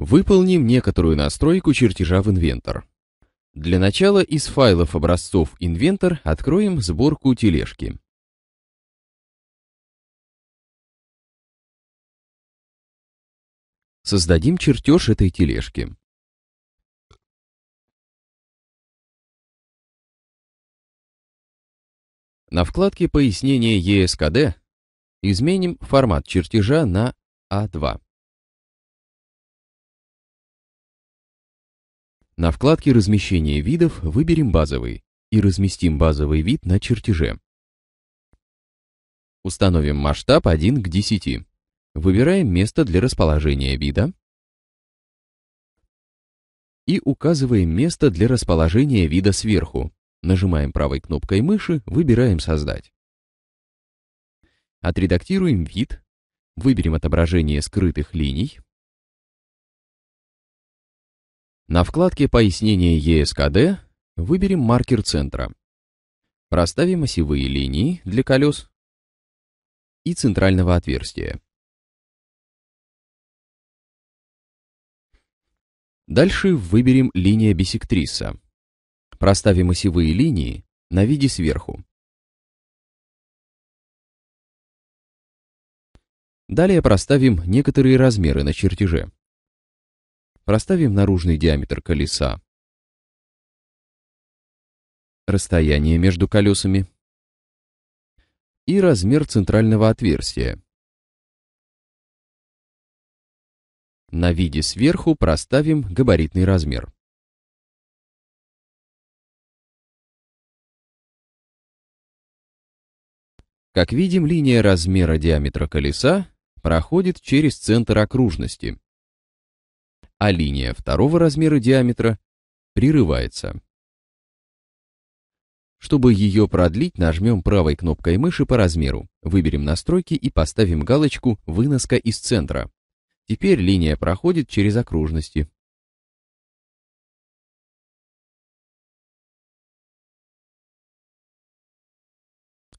Выполним некоторую настройку чертежа в инвентор. Для начала из файлов образцов инвентор откроем сборку тележки. Создадим чертеж этой тележки. На вкладке «Пояснение ЕСКД» изменим формат чертежа на А2. На вкладке «Размещение видов» выберем «Базовый» и разместим базовый вид на чертеже. Установим масштаб 1 к 10. Выбираем место для расположения вида и указываем место для расположения вида сверху. Нажимаем правой кнопкой мыши, выбираем «Создать». Отредактируем вид, выберем отображение скрытых линий, на вкладке «Пояснение ЕСКД» выберем маркер центра. Проставим осевые линии для колес и центрального отверстия. Дальше выберем линия бисектриса. Проставим осевые линии на виде сверху. Далее проставим некоторые размеры на чертеже. Проставим наружный диаметр колеса. Расстояние между колесами. И размер центрального отверстия. На виде сверху проставим габаритный размер. Как видим, линия размера диаметра колеса проходит через центр окружности а линия второго размера диаметра прерывается. Чтобы ее продлить, нажмем правой кнопкой мыши по размеру, выберем настройки и поставим галочку «Выноска из центра». Теперь линия проходит через окружности.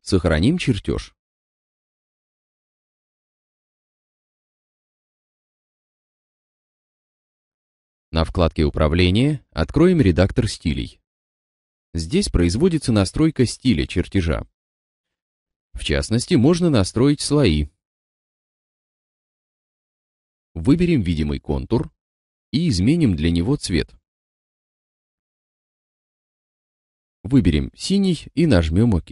Сохраним чертеж. На вкладке «Управление» откроем редактор стилей. Здесь производится настройка стиля чертежа. В частности, можно настроить слои. Выберем видимый контур и изменим для него цвет. Выберем синий и нажмем ОК.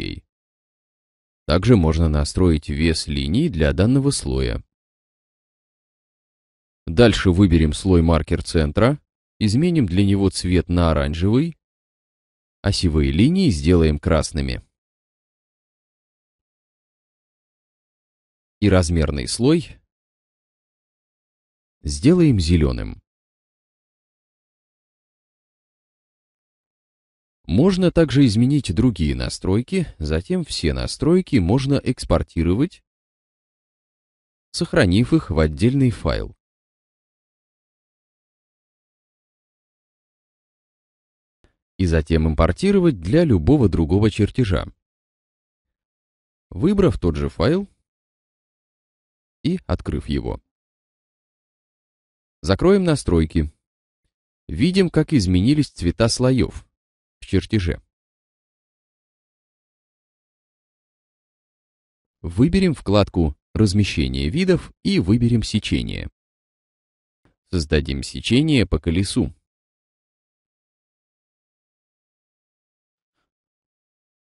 Также можно настроить вес линий для данного слоя. Дальше выберем слой маркер центра, изменим для него цвет на оранжевый, осевые линии сделаем красными. И размерный слой сделаем зеленым. Можно также изменить другие настройки, затем все настройки можно экспортировать, сохранив их в отдельный файл. и затем импортировать для любого другого чертежа. Выбрав тот же файл и открыв его. Закроем настройки. Видим, как изменились цвета слоев в чертеже. Выберем вкладку «Размещение видов» и выберем сечение. Создадим сечение по колесу.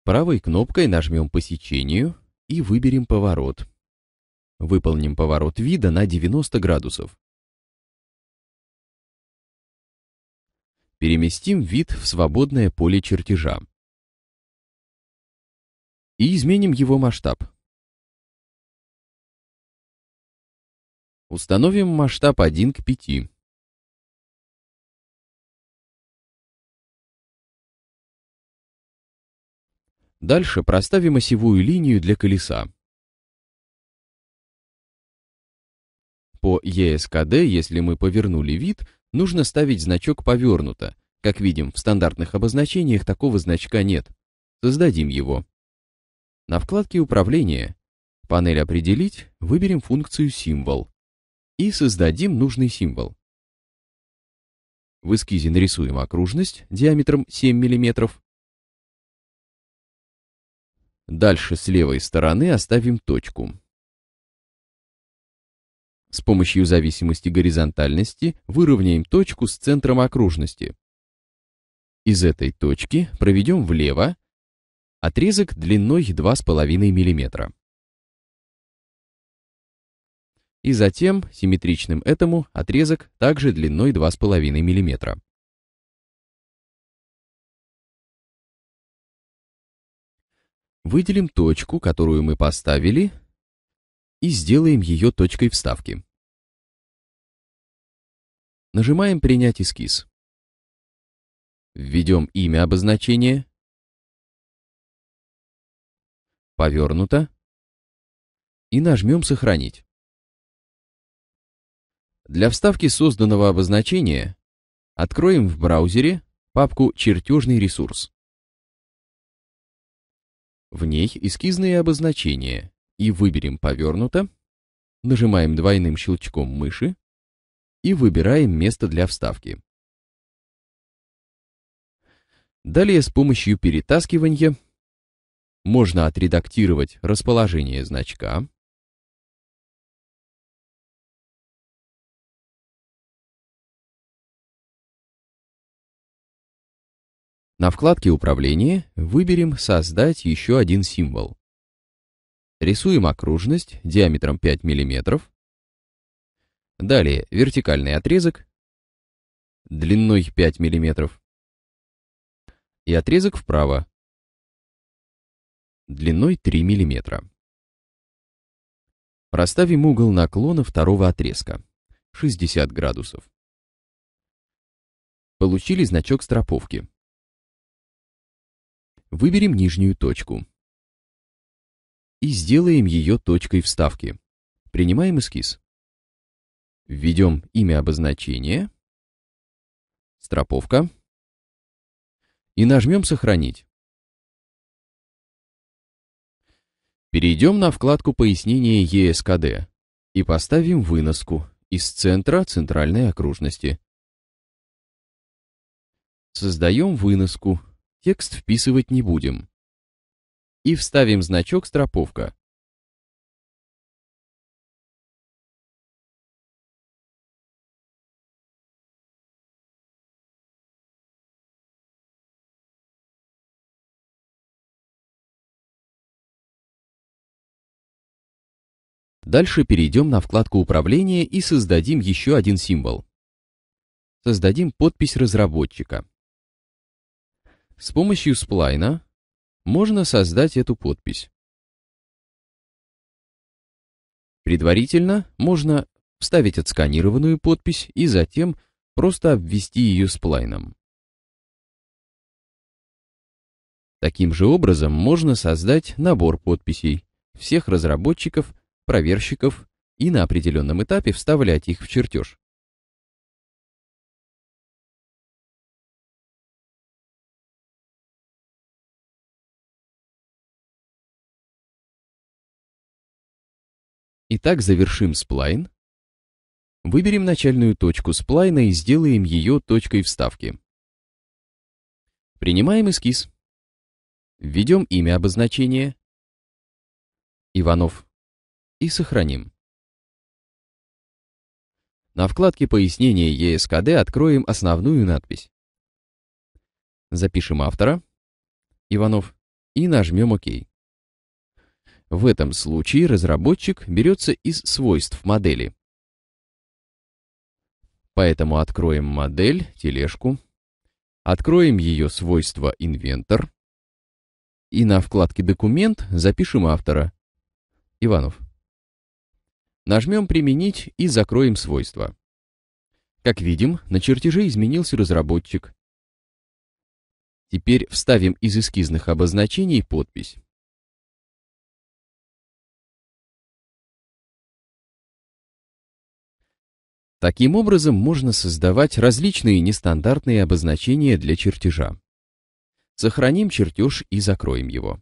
Правой кнопкой нажмем по сечению и выберем поворот. Выполним поворот вида на 90 градусов. Переместим вид в свободное поле чертежа. И изменим его масштаб. Установим масштаб 1 к 5. Дальше проставим осевую линию для колеса. По ЕСКД, если мы повернули вид, нужно ставить значок «повернуто». Как видим, в стандартных обозначениях такого значка нет. Создадим его. На вкладке «Управление» панель «Определить» выберем функцию «Символ» и создадим нужный символ. В эскизе нарисуем окружность диаметром 7 мм Дальше с левой стороны оставим точку. С помощью зависимости горизонтальности выровняем точку с центром окружности. Из этой точки проведем влево отрезок длиной 2,5 мм. И затем, симметричным этому, отрезок также длиной 2,5 мм. Выделим точку, которую мы поставили, и сделаем ее точкой вставки. Нажимаем «Принять эскиз». Введем имя обозначения. Повернуто. И нажмем «Сохранить». Для вставки созданного обозначения откроем в браузере папку «Чертежный ресурс». В ней эскизные обозначения и выберем «Повернуто», нажимаем двойным щелчком мыши и выбираем место для вставки. Далее с помощью перетаскивания можно отредактировать расположение значка, На вкладке «Управление» выберем «Создать еще один символ». Рисуем окружность диаметром 5 мм. Далее вертикальный отрезок длиной 5 мм и отрезок вправо длиной 3 мм. Проставим угол наклона второго отрезка 60 градусов. Получили значок страповки. Выберем нижнюю точку. И сделаем ее точкой вставки. Принимаем эскиз. Введем имя обозначения. Строповка. И нажмем «Сохранить». Перейдем на вкладку «Пояснение ЕСКД» и поставим выноску из центра центральной окружности. Создаем выноску текст вписывать не будем. И вставим значок «Страповка». Дальше перейдем на вкладку управления и создадим еще один символ. Создадим подпись разработчика. С помощью сплайна можно создать эту подпись. Предварительно можно вставить отсканированную подпись и затем просто обвести ее сплайном. Таким же образом можно создать набор подписей всех разработчиков, проверщиков и на определенном этапе вставлять их в чертеж. Итак, завершим сплайн. Выберем начальную точку сплайна и сделаем ее точкой вставки. Принимаем эскиз. Введем имя обозначения. Иванов. И сохраним. На вкладке «Пояснение ЕСКД» откроем основную надпись. Запишем автора. Иванов. И нажмем ОК. В этом случае разработчик берется из свойств модели. Поэтому откроем модель, тележку, откроем ее свойство инвентор и на вкладке «Документ» запишем автора. Иванов. Нажмем «Применить» и закроем свойства. Как видим, на чертеже изменился разработчик. Теперь вставим из эскизных обозначений подпись. Таким образом можно создавать различные нестандартные обозначения для чертежа. Сохраним чертеж и закроем его.